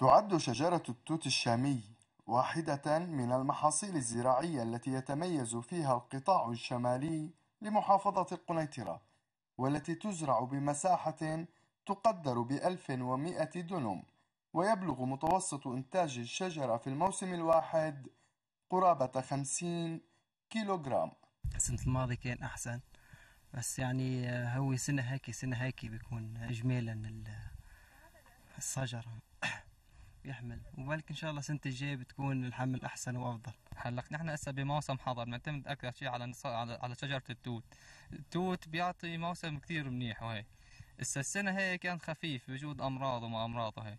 تعد شجرة التوت الشامي واحدة من المحاصيل الزراعية التي يتميز فيها القطاع الشمالي لمحافظة القنيطرة والتي تزرع بمساحة تقدر بألف ومائة دنم ويبلغ متوسط إنتاج الشجرة في الموسم الواحد قرابة خمسين كيلوغرام السنة الماضية كان أحسن بس يعني هو سنة هيك سنة هيك بيكون إجمالا الشجرة يحمل وبلك ان شاء الله السنه الجايه بتكون الحمل احسن وافضل هلق نحن هسه بموسم حضر معتمد اكثر شيء على على شجره التوت التوت بيعطي موسم كثير منيح وهي هسه السنه هي كان خفيف بوجود امراض وما امراض وهي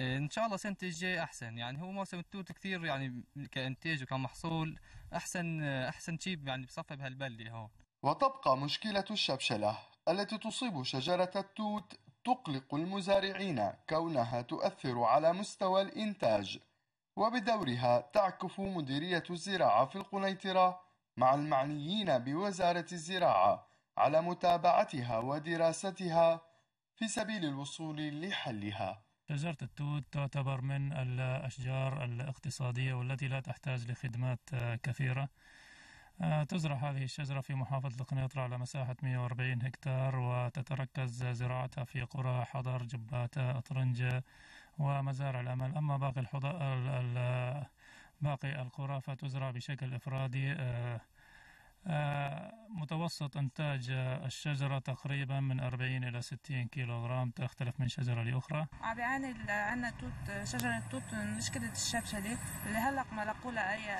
إيه، ان شاء الله السنه الجايه احسن يعني هو موسم التوت كثير يعني كانتاج وكمحصول احسن احسن شيء يعني بصفى بهالبلده هون وتبقى مشكله الشبشله التي تصيب شجره التوت تقلق المزارعين كونها تؤثر على مستوى الإنتاج وبدورها تعكف مديرية الزراعة في القنيطرة مع المعنيين بوزارة الزراعة على متابعتها ودراستها في سبيل الوصول لحلها شجرة التوت تعتبر من الأشجار الاقتصادية والتي لا تحتاج لخدمات كثيرة آه، تزرع هذه الشجرة في محافظة القنيطرة على مساحة 140 هكتار وتتركز زراعتها في قرى حضر جباتة أطرنجة ومزارع الأمل أما باقي الحضر باقي القرى فتزرع بشكل إفرادي آه، متوسط إنتاج الشجرة تقريبا من 40 إلى 60 كيلوغرام تختلف من شجرة لأخرى عم بيعاني عندنا توت شجرة توت مشكلة الشبشلة اللي هلق ما لقوا لها أي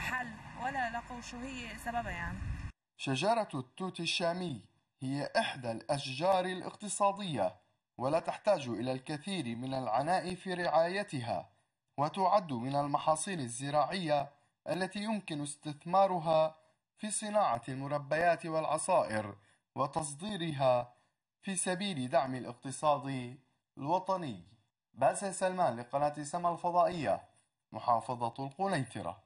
حل ولا لقوا شو هي سببها يعني شجرة التوت الشامي هي إحدى الأشجار الاقتصادية ولا تحتاج إلى الكثير من العناء في رعايتها وتعد من المحاصيل الزراعية التي يمكن استثمارها في صناعة المربيات والعصائر وتصديرها في سبيل دعم الاقتصاد الوطني باسل سلمان لقناة سما الفضائية محافظة القنيطرة